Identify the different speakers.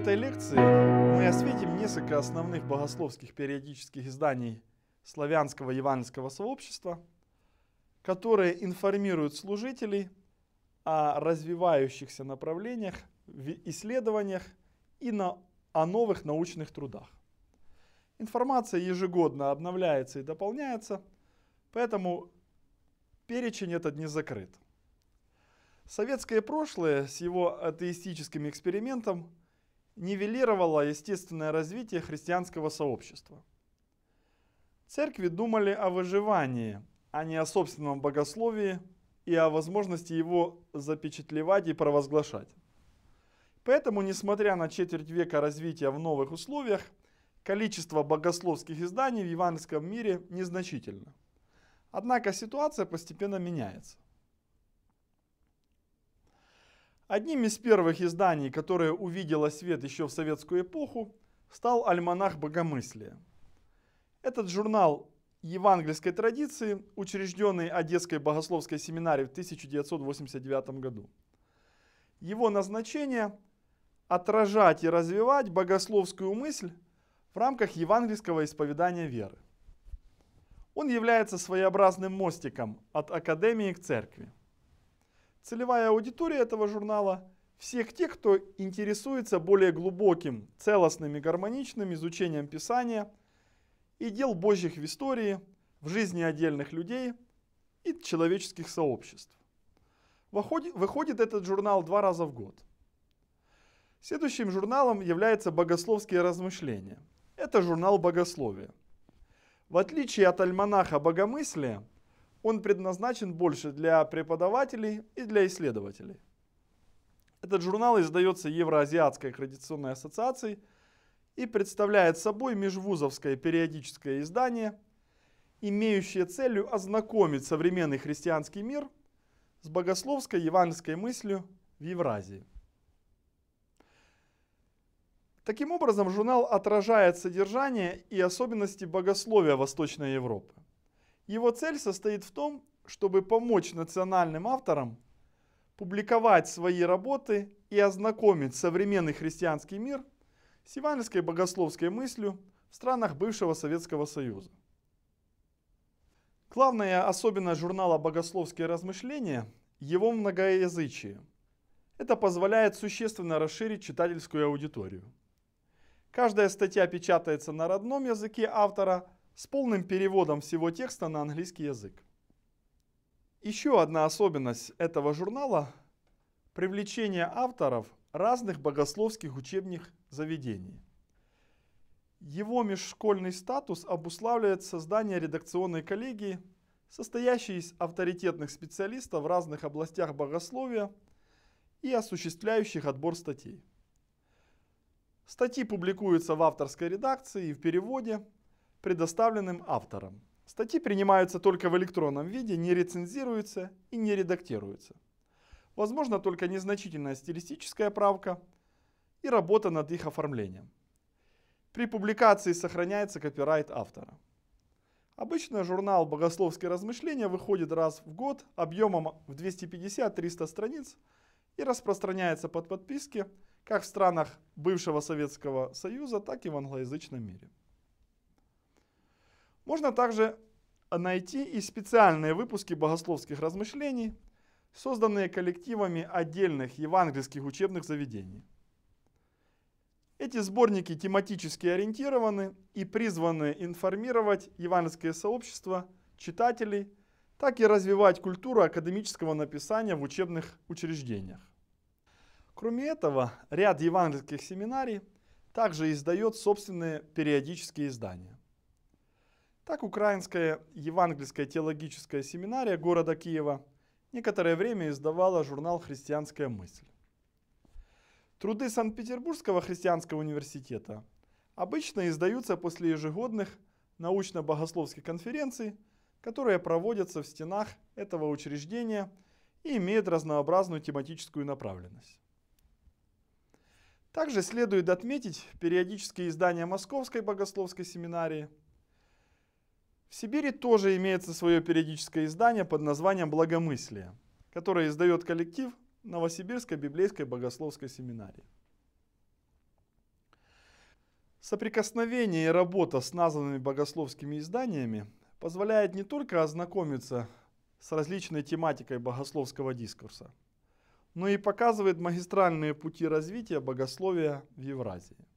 Speaker 1: этой лекции мы осветим несколько основных богословских периодических изданий славянского евангельского сообщества, которые информируют служителей о развивающихся направлениях, исследованиях и на, о новых научных трудах. Информация ежегодно обновляется и дополняется, поэтому перечень этот не закрыт. Советское прошлое с его атеистическим экспериментом – нивелировало естественное развитие христианского сообщества. Церкви думали о выживании, а не о собственном богословии и о возможности его запечатлевать и провозглашать. Поэтому, несмотря на четверть века развития в новых условиях, количество богословских изданий в евангельском мире незначительно. Однако ситуация постепенно меняется. Одним из первых изданий, которое увидело свет еще в советскую эпоху, стал «Альманах богомыслия». Этот журнал евангельской традиции, учрежденный Одесской богословской семинарией в 1989 году. Его назначение – отражать и развивать богословскую мысль в рамках евангельского исповедания веры. Он является своеобразным мостиком от академии к церкви – Целевая аудитория этого журнала – всех тех, кто интересуется более глубоким, целостным и гармоничным изучением Писания и дел Божьих в истории, в жизни отдельных людей и человеческих сообществ. Выходит, выходит этот журнал два раза в год. Следующим журналом является «Богословские размышления». Это журнал богословия. В отличие от альманаха «Богомыслие», он предназначен больше для преподавателей и для исследователей. Этот журнал издается Евроазиатской аккредитационной ассоциацией и представляет собой межвузовское периодическое издание, имеющее целью ознакомить современный христианский мир с богословской евангельской мыслью в Евразии. Таким образом, журнал отражает содержание и особенности богословия Восточной Европы. Его цель состоит в том, чтобы помочь национальным авторам публиковать свои работы и ознакомить современный христианский мир с евангельской богословской мыслью в странах бывшего Советского Союза. Главная особенность журнала «Богословские размышления» – его многоязычие. Это позволяет существенно расширить читательскую аудиторию. Каждая статья печатается на родном языке автора – с полным переводом всего текста на английский язык. Еще одна особенность этого журнала – привлечение авторов разных богословских учебных заведений. Его межшкольный статус обуславливает создание редакционной коллегии, состоящей из авторитетных специалистов в разных областях богословия и осуществляющих отбор статей. Статьи публикуются в авторской редакции и в переводе – предоставленным автором. Статьи принимаются только в электронном виде, не рецензируются и не редактируются. Возможно только незначительная стилистическая правка и работа над их оформлением. При публикации сохраняется копирайт автора. Обычно журнал «Богословские размышления» выходит раз в год объемом в 250-300 страниц и распространяется под подписки как в странах бывшего Советского Союза, так и в англоязычном мире. Можно также найти и специальные выпуски богословских размышлений, созданные коллективами отдельных евангельских учебных заведений. Эти сборники тематически ориентированы и призваны информировать евангельское сообщество, читателей, так и развивать культуру академического написания в учебных учреждениях. Кроме этого, ряд евангельских семинарий также издает собственные периодические издания. Так Украинская евангельская теологическая семинария города Киева некоторое время издавала журнал «Христианская мысль». Труды Санкт-Петербургского христианского университета обычно издаются после ежегодных научно-богословских конференций, которые проводятся в стенах этого учреждения и имеют разнообразную тематическую направленность. Также следует отметить периодические издания Московской богословской семинарии – в Сибири тоже имеется свое периодическое издание под названием «Благомыслие», которое издает коллектив Новосибирской библейской богословской семинарии. Соприкосновение и работа с названными богословскими изданиями позволяет не только ознакомиться с различной тематикой богословского дискурса, но и показывает магистральные пути развития богословия в Евразии.